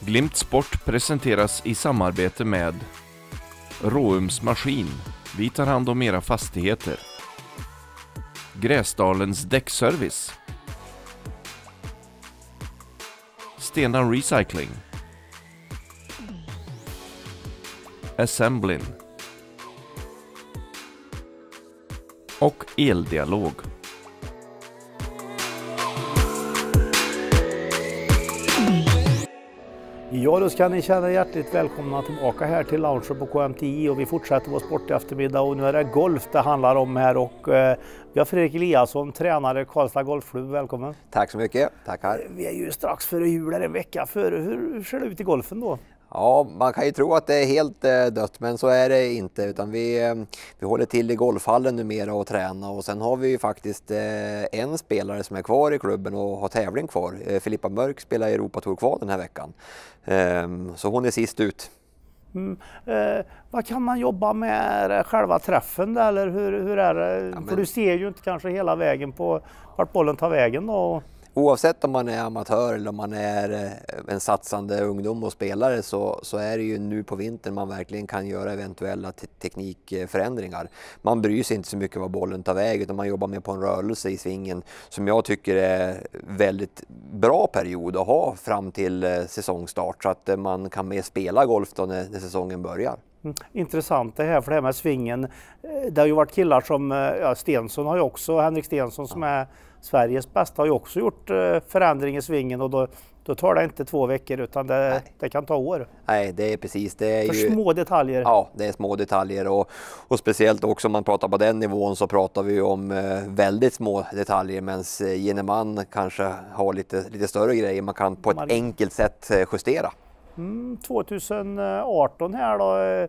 Glimt Sport presenteras i samarbete med Råums Maskin. Vi tar hand om era fastigheter. Gräsdalens Däckservice. Stena Recycling. Assemblin. Och Eldialog. Ja, då ska ni känna hjärtligt välkomna tillbaka här till loungen på KMTI och vi fortsätter vår sport i eftermiddag och nu är det golf det handlar om här och eh, vi har Fredrik Eliasson, tränare Karlstad Golfklubb. Välkommen! Tack så mycket! Tackar! Eh, vi är ju strax före jul, en vecka före. Hur ser det ut i golfen då? Ja, man kan ju tro att det är helt eh, dött, men så är det inte. Utan vi, eh, vi håller till i golfhallen numera och tränar och sen har vi ju faktiskt eh, en spelare som är kvar i klubben och har tävling kvar. Filippa Mörk spelar Europatour kvar den här veckan. Ehm, så hon är sist ut. Mm. Eh, vad kan man jobba med själva träffen där, eller hur, hur är det? Ja, men... För du ser ju inte kanske hela vägen på vart bollen tar vägen då oavsett om man är amatör eller om man är eh, en satsande ungdom och spelare så, så är det ju nu på vintern man verkligen kan göra eventuella te teknikförändringar. Man bryr sig inte så mycket vad bollen tar vägen utan man jobbar mer på en rörelse i svingen som jag tycker är väldigt bra period att ha fram till eh, säsongstart så att eh, man kan mer spela golf då när, när säsongen börjar. Mm. Intressant det här, för det här med svingen. Det har ju varit killar som, ja, Stensson har ju också, Henrik Stensson som ja. är Sveriges bästa har ju också gjort eh, förändring i svingen och då, då tar det inte två veckor utan det, det kan ta år. Nej, det är precis. Det är För ju, små detaljer. Ja, det är små detaljer och, och speciellt också om man pratar på den nivån så pratar vi om eh, väldigt små detaljer medan eh, gemene man kanske har lite, lite större grejer man kan på ett enkelt sätt justera. Mm, 2018 här då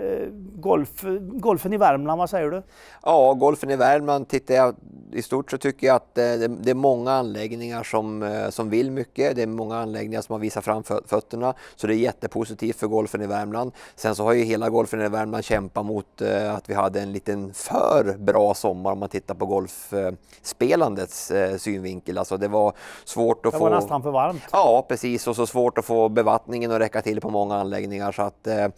Eh, golf, golfen i Värmland, vad säger du? Ja, golfen i Värmland tittar jag i stort så tycker jag att eh, det, det är många anläggningar som, eh, som vill mycket. Det är många anläggningar som har visat fram fötterna så det är jättepositivt för golfen i Värmland. Sen så har ju hela golfen i Värmland kämpat mot att vi hade en liten för bra sommar om man tittar på golfspelandets synvinkel. Alltså det var svårt att få... Det var få... nästan för varmt. Ja, precis och så svårt att få bevattningen att räcka till på många anläggningar så att eh,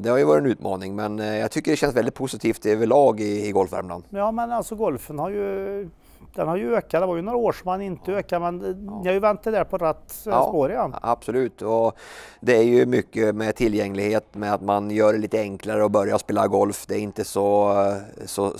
det det har ju varit en utmaning men eh, jag tycker det känns väldigt positivt överlag i, i Golf Värmland. Ja men alltså golfen har ju den har ju ökat. Det var ju några år som man inte ökade men eh, ni har ju vänt det där på rätt eh, ja, spår igen. Absolut och det är ju mycket med tillgänglighet med att man gör det lite enklare att börja spela golf. Det är inte så, så,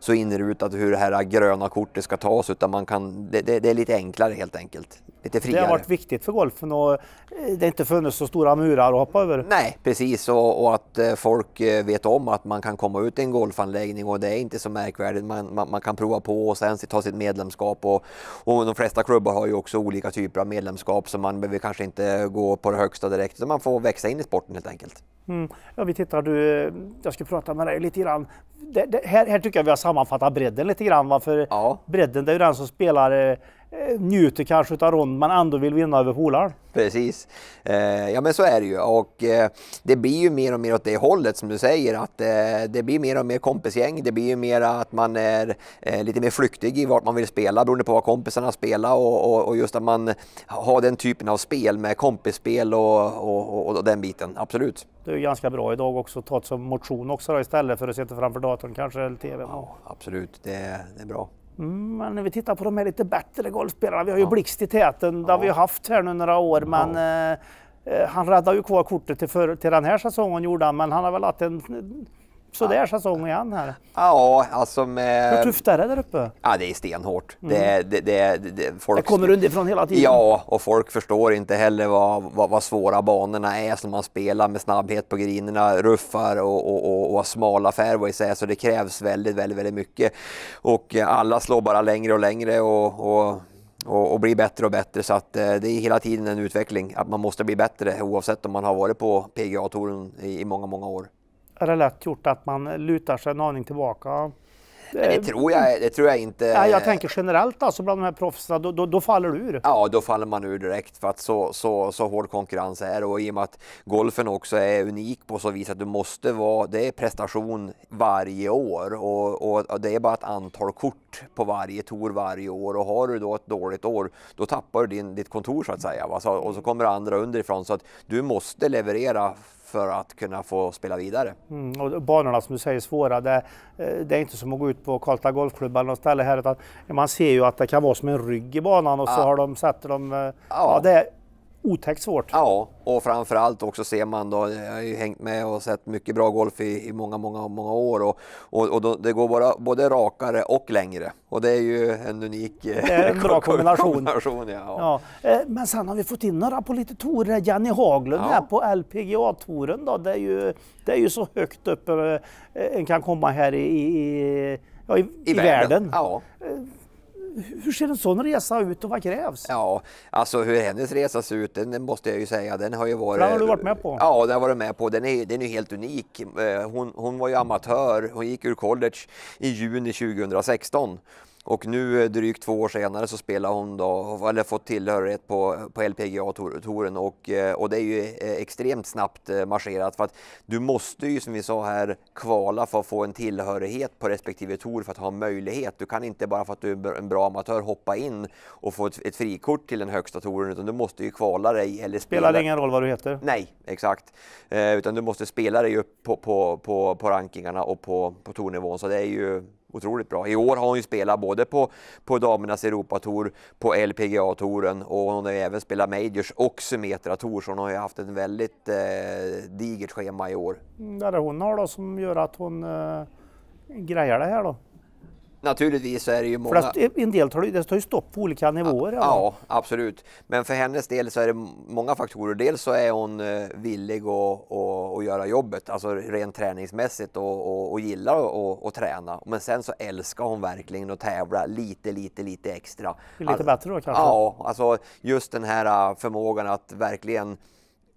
så inrutat hur det här gröna kortet ska tas utan man kan, det, det, det är lite enklare helt enkelt lite friare. Det har varit viktigt för golfen och eh, det har inte funnits så stora murar att hoppa över. Nej, precis och, och att eh, folk eh, vet om att man kan komma ut i en golfanläggning och det är inte så märkvärdigt. Man, man, man kan prova på och sen ta sitt medlemskap och, och, de flesta klubbar har ju också olika typer av medlemskap så man behöver kanske inte gå på det högsta direkt utan man får växa in i sporten helt enkelt. Mm. Ja, vi tittar du, jag ska prata med dig lite grann. Det, det, här, här tycker jag vi har sammanfattat bredden lite grann. Va? För ja. bredden det är ju den som spelar Eh, njuter kanske av rond men ändå vill vinna över polaren. Precis. Eh, ja men så är det ju och eh, det blir ju mer och mer åt det hållet som du säger att eh, det blir mer och mer kompisgäng. Det blir ju mer att man är eh, lite mer flyktig i vart man vill spela beroende på vad kompisarna spelar och, och, och just att man har den typen av spel med kompisspel och, och den biten. Absolut. Det är ganska bra idag också att ta det som motion också då, istället för att sitta framför datorn kanske eller tvn. Ja, absolut, det, det är bra. Men när vi tittar på de här lite bättre golfspelarna, vi har ju ja. Blixt i täten, det har vi ju haft här nu några år, men ja. Eh, eh, han räddade ju kvar kortet till, för, till den här säsongen gjorde han, men han har väl haft en sådär säsong igen här? Ja, alltså med... Hur tufft är det där uppe? Ja, det är stenhårt. Mm. Det, det, det, det, folk... det kommer underifrån hela tiden? Ja, och folk förstår inte heller vad, vad, vad svåra banorna är som man spelar med snabbhet på grinerna, ruffar och, och, och, och smala fairways så det krävs väldigt, väldigt, väldigt mycket. Och eh, alla slår bara längre och längre och, och och, bli bättre och bättre. Så att eh, det är hela tiden en utveckling att man måste bli bättre oavsett om man har varit på PGA-touren i många, många år är det lätt gjort att man lutar sig en aning tillbaka. Men det tror jag, det tror jag inte. Ja, jag tänker generellt alltså bland de här proffsen, då, då, då, faller du ur. Ja, då faller man ur direkt för att så, så, så hård konkurrens är och i och med att golfen också är unik på så vis att du måste vara, det är prestation varje år och, och, och det är bara ett antal kort på varje tour varje år och har du då ett dåligt år då tappar du din, ditt kontor så att säga va? Så, och så kommer andra underifrån så att du måste leverera för att kunna få spela vidare. Mm, och banorna som du säger är svåra. Det, eh, det, är inte som att gå ut på Karlstad Golfklubb eller något ställe här utan man ser ju att det kan vara som en rygg i banan och ja. så har de, sätter de... Eh, ja. ja det, otäckt svårt. Ja, och framförallt också ser man då, jag har ju hängt med och sett mycket bra golf i, i många, många, många år och, och, och då, det går bara, både rakare och längre och det är ju en unik eh, en bra kombination. kombination ja. ja. Eh, men sen har vi fått in några på lite torer, Jenny Haglund ja. här på LPGA-touren då, det är, ju, det är ju så högt upp eh, en kan komma här i, i, ja, i, i, världen. världen. Ja hur ser en sån resa ut och vad krävs? Ja, alltså hur hennes resa ser ut, den, måste jag ju säga, den har ju varit... Den har du varit med på? Ja, den har jag varit med på. Den är, den är helt unik. Eh, hon, hon var ju amatör, hon gick ur college i juni 2016 och nu eh, drygt två år senare så spelar hon då, eller fått tillhörighet på, på LPGA-touren och, eh, och det är ju eh, extremt snabbt marscherat för att du måste ju som vi sa här kvala för att få en tillhörighet på respektive tour för att ha möjlighet. Du kan inte bara för att du är en bra amatör hoppa in och få ett, ett frikort till den högsta touren utan du måste ju kvala dig eller spela. Spelar ingen roll vad du heter? Nej, exakt. Eh, utan du måste spela dig upp på, på, på, på rankingarna och på, på tournivån så det är ju otroligt bra. I år har hon ju spelat både på, på damernas Europatour, på lpga touren och hon har ju även spelat Majors och symmetra tour så hon har ju haft ett väldigt eh, digert schema i år. Mm, det är det hon har då som gör att hon eh, grejer det här då? Naturligtvis är det ju många... För det, en del tar, det tar ju stopp på olika nivåer. Ja, ja, absolut. Men för hennes del så är det många faktorer. Dels så är hon eh, villig att, att, att göra jobbet, alltså rent träningsmässigt och, och, och gillar att och träna. Men sen så älskar hon verkligen att tävla lite, lite, lite extra. Lite alltså, bättre då kanske? Ja, alltså just den här äh, förmågan att verkligen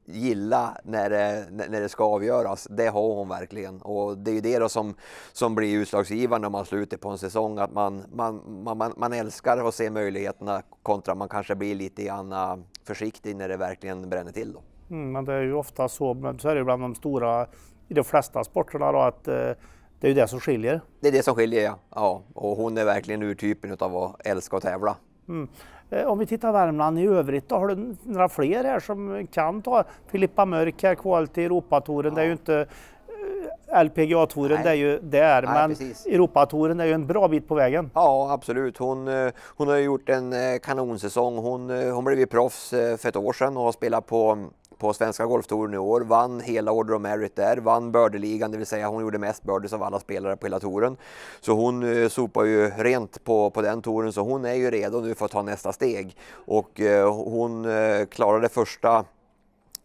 gilla när det, när det ska avgöras. Det har hon verkligen och det är ju det då som, som blir utslagsgivande om man slutar på en säsong. Att man, man, man, man älskar att se möjligheterna kontra man kanske blir lite grann ah, försiktig när det verkligen bränner till. Då. Mm, men det är ju ofta så, så är det bland de stora, i de flesta sporterna då, att eh, det är ju det som skiljer. Det är det som skiljer ja. ja. Och hon är verkligen urtypen av att älska att tävla. Mm. Eh, om vi tittar Värmland i övrigt då, har du några fler här som kan ta Filippa Mörk här kval Europatouren. Ja. Det är ju inte eh, LPGA-touren det är ju där, Nej, men Europatouren är ju en bra bit på vägen. Ja, absolut. Hon, eh, hon har gjort en kanonsäsong. Hon, hon blev ju proffs för ett år sedan och har spelat på mm, på Svenska Golftouren i år, vann hela Order of Merit där, vann birdeligan, det vill säga hon gjorde mest birdies av alla spelare på hela touren. Så hon eh, sopar ju rent på, på den touren, så hon är ju redo nu för att ta nästa steg. Och eh, hon eh, klarade första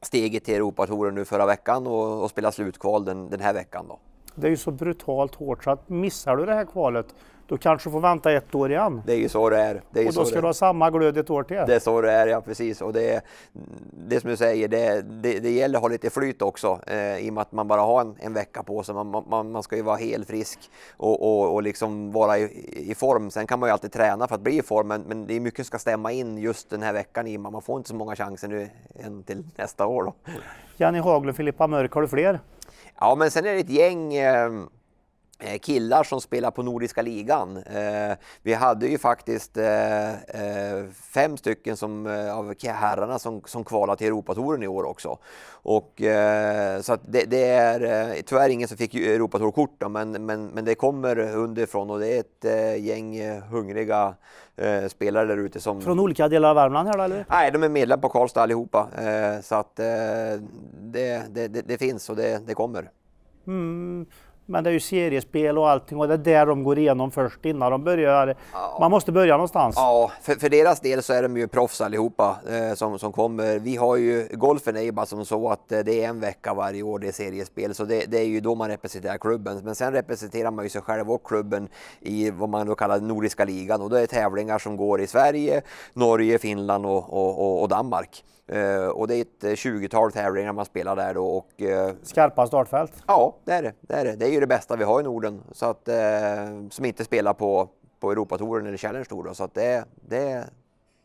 steget till Europatouren nu förra veckan och, och spelar slutkval den, den här veckan. Då. Det är ju så brutalt hårt så att missar du det här kvalet då kanske du får vänta ett år igen. Det är ju så det är. Det är och då ska du ha samma glöd ett år till. Det är så det är, ja precis. Och det, det som du säger, det, det, det gäller att ha lite flyt också eh, i och med att man bara har en, en vecka på sig. Man, man, man ska ju vara helfrisk och, och, och liksom vara i, i, form. Sen kan man ju alltid träna för att bli i form, men, men det är mycket som ska stämma in just den här veckan i man får inte så många chanser nu än till nästa år. Då. Jenny Haglund, Filippa Mörk, har du fler? Ja, men sen är det ett gäng eh, Eh, killar som spelar på Nordiska ligan. Eh, vi hade ju faktiskt eh, eh fem stycken som, eh, av herrarna som, som kvalade till Europatouren i år också. Och, eh, så det, det, är tyvärr ingen som fick Europatourkort men, men, men det kommer underifrån och det är ett gäng hungriga spelare där ute. Som... Från olika delar av Värmland? Här, eller? Nej, de är medlemmar på Karlstad allihopa. så att det, det, det, finns och det, det kommer. Mm. Men det är ju seriespel och allting och det är där de går igenom först innan de börjar. Ja. Man måste börja någonstans. Ja, för, för, deras del så är de ju proffs allihopa eh, som, som kommer. Vi har ju, golfen är ju bara som så att eh, det är en vecka varje år det är seriespel så det, det är ju då man representerar klubben. Men sen representerar man ju sig själv och klubben i vad man då kallar Nordiska ligan och då är det tävlingar som går i Sverige, Norge, Finland och, och, och Danmark. Uh, och det är ett 20-tal eh, tävlingar man spelar där då. Och, uh, Skarpa startfält? Ja, det är det. Det är, det. det är ju det bästa vi har i Norden så att, eh, som inte spelar på, på Europatouren eller Challenge Tour. så att det, det,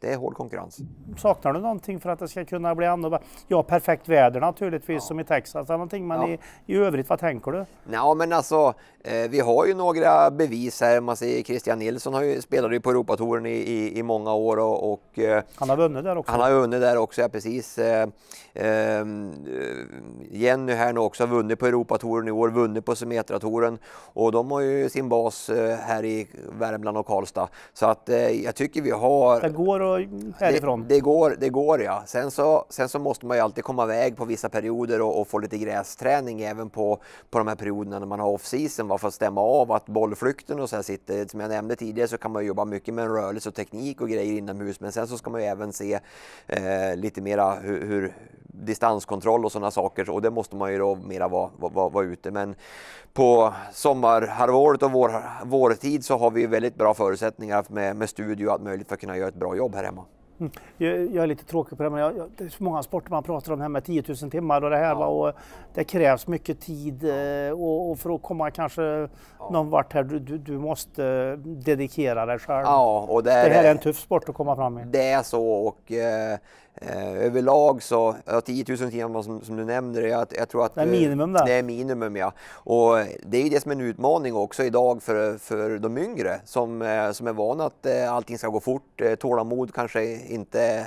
det är hård konkurrens. Saknar du någonting för att det ska kunna bli annorlunda? Ja, perfekt väder naturligtvis ja. som i Texas eller någonting, men ja. i, i övrigt, vad tänker du? Ja, men alltså, eh, vi har ju några bevis här. Man ser Christian Nilsson har ju, spelade ju på Europatouren i, i, i många år och, och eh, han har vunnit där också. Han har vunnit där också, ja precis. Eh, ehm, eh, Jenny här nu också har vunnit på Europatouren i år, vunnit på Symetratouren och de har ju sin bas eh, här i Värmland och Karlstad. Så att eh, jag tycker vi har... Det går att härifrån. Det, det, går, det går ja. Sen så, sen så måste man ju alltid komma iväg på vissa perioder och, och få lite grästräning även på, på de här perioderna när man har off-season för att stämma av att bollflykten och så här sitter. Som jag nämnde tidigare så kan man jobba mycket med rörelse och teknik och grejer inomhus men sen så ska man ju även se eh, lite mera hur, hur distanskontroll och sådana saker och det måste man ju då mera vara, vara, vara ute. Men på sommarhalvåret och vår, vårtid så har vi väldigt bra förutsättningar med, med studio och allt möjligt för att kunna göra ett bra jobb här hemma. Mm. Jag, är lite tråkig på det, men jag, det är så många sporter man pratar om, här med 10 000 timmar och det här. Ja. Va, och det krävs mycket tid eh, och, och för att komma kanske ja. någon vart här, du, du, du, måste eh, dedikera dig själv. Ja, och det, är, det här är en tuff sport att komma fram i. Det är så och eh, Eh, överlag så, ja, 10 000 timmar som, som du nämner, jag, jag tror att det är minimum. Där. Det är minimum ja. Och det är ju det som är en utmaning också idag för, för de yngre som, eh, som är vana att eh, allting ska gå fort. Tålamod kanske inte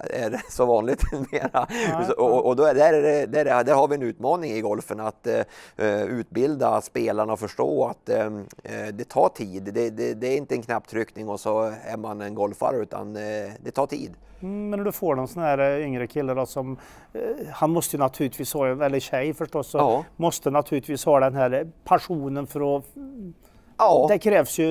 är så vanligt mera. Ja, och, och då är, där, där, där har vi en utmaning i golfen att uh, utbilda spelarna och förstå att uh, det tar tid. Det, det, det, är inte en knapptryckning och så är man en golfare utan uh, det tar tid. Mm, men när du får någon sån här eh, yngre kille då som, eh, han måste naturligtvis ha, eller tjej förstås, så ja. måste naturligtvis ha den här passionen för att Ja. Det krävs ju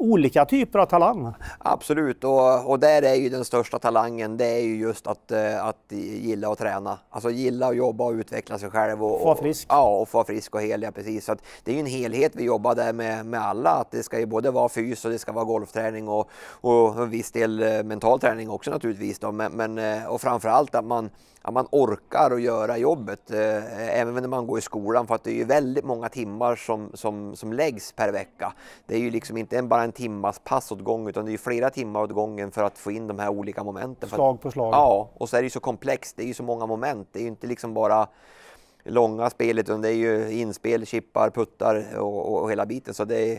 olika typer av talang. Absolut, och, och där är ju den största talangen, det är ju just att, eh, att gilla att träna. Alltså gilla att jobba och utveckla sig själv. Och, få vara frisk. Och, ja, och få vara frisk och hel, precis. Så det är ju en helhet vi jobbar där med, med alla, att det ska ju både vara fys och det ska vara golfträning och, och en viss del eh, mental träning också naturligtvis. Då. Men, men, eh, och framförallt att man ja, man orkar att göra jobbet eh, även när man går i skolan för att det är ju väldigt många timmar som, som, som läggs per vecka. Det är ju liksom inte en, bara en timmas pass åt gången utan det är ju flera timmar åt gången för att få in de här olika momenten. Slag på slag. Ja, och så är det ju så komplext, det är ju så många moment. Det är ju inte liksom bara långa spelet utan det är ju inspel, chippar, puttar och, och hela biten. Så det är,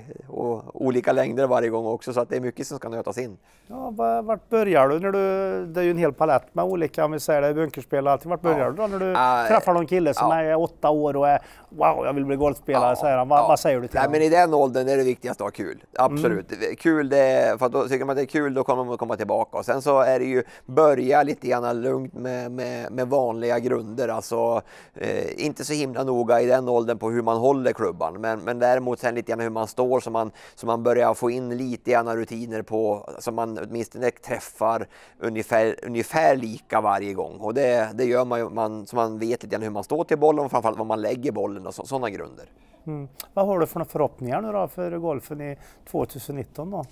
olika längder varje gång också så att det är mycket som ska nötas in. Ja, vart börjar du när du, det är ju en hel palett med olika, om vi säger det, bunkerspel och allting. Vart börjar ja. du då när du uh, träffar någon kille som uh, är åtta år och är wow, jag vill bli golfspelare, uh, säger han. Va, vad säger du till Nej, honom? men i den åldern är det viktigast att ha kul. Absolut. Mm. Kul, det, för då tycker man att det är kul då kommer man komma tillbaka. Och sen så är det ju börja lite grann lugnt med, med, med vanliga grunder, alltså eh, inte så himla noga i den åldern på hur man håller klubban, men, men däremot sen lite grann hur man står så man, så man börjar få in lite grann rutiner på, så man åtminstone träffar ungefär, ungefär lika varje gång. Och det, det gör man, ju, man så man vet lite grann hur man står till bollen och framförallt var man lägger bollen och sådana grunder. Mm. Vad har du för förhoppningar nu då för golfen i 2019 då?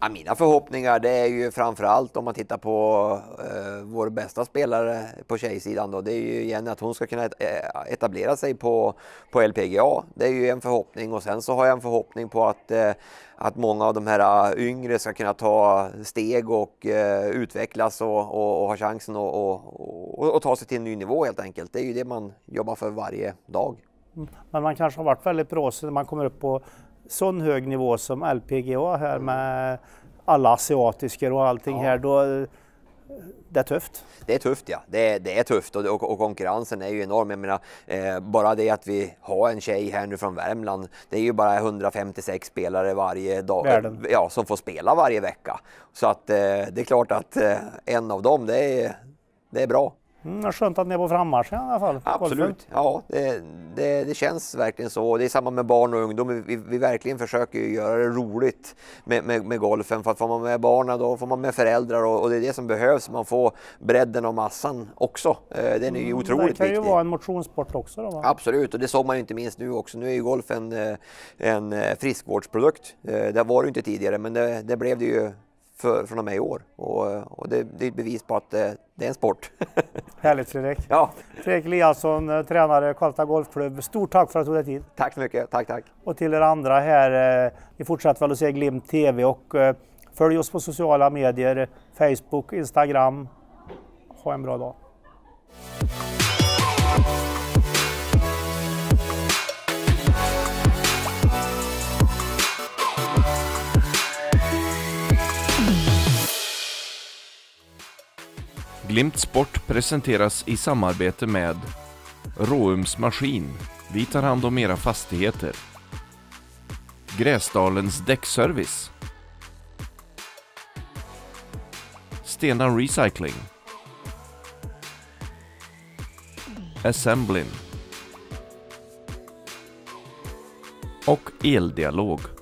Ja, mina förhoppningar det är ju framförallt om man tittar på eh, vår bästa spelare på tjejsidan då. Det är ju Jenny att hon ska kunna eh, etablera sig på, på LPGA. Det är ju en förhoppning och sen så har jag en förhoppning på att, eh, att många av de här eh, yngre ska kunna ta steg och eh, utvecklas och, och, och, ha chansen att och, och, och ta sig till en ny nivå helt enkelt. Det är ju det man jobbar för varje dag. Mm. Men man kanske har varit väldigt bra när man kommer upp på sån hög nivå som LPGA här mm. med alla asiatiker och allting ja. här, då det är tufft. Det är tufft ja, det är, det är tufft och, och, och, konkurrensen är ju enorm. Jag menar, eh, bara det att vi har en tjej här nu från Värmland, det är ju bara 156 spelare varje dag ja, som får spela varje vecka. Så att eh, det är klart att eh, en av dem, det är, det är bra. Mm, skönt att ni är på frammarsch i alla fall. Absolut, ja det, det, det, känns verkligen så. Det är samma med barn och ungdom. Vi, vi verkligen försöker göra det roligt med, med, med, golfen. För att får man med barnen då får man med föräldrar och, och, det är det som behövs. Man får bredden och massan också. Eh, den är ju mm, otroligt viktig. Det kan ju vara en motionssport också. Då, Absolut, och det såg man ju inte minst nu också. Nu är ju golfen eh, en, en eh, friskvårdsprodukt. Det var det ju inte tidigare men det, det blev det ju för, från och med i år. Och, och det, det, är ett bevis på att det, det är en sport. Härligt Fredrik! Ja. Fredrik Eliasson, eh, tränare Karlstad Golfklubb. Stort tack för att du tog dig tid! Tack så mycket! Tack, tack! Och till er andra här, eh, ni fortsätter väl att se Glimt TV och eh, följ oss på sociala medier, Facebook, Instagram. Ha en bra dag! Glimt Sport presenteras i samarbete med Råums Maskin. Vi tar hand om era fastigheter. Gräsdalens Däckservice. Stena Recycling. Assemblin. Och Eldialog.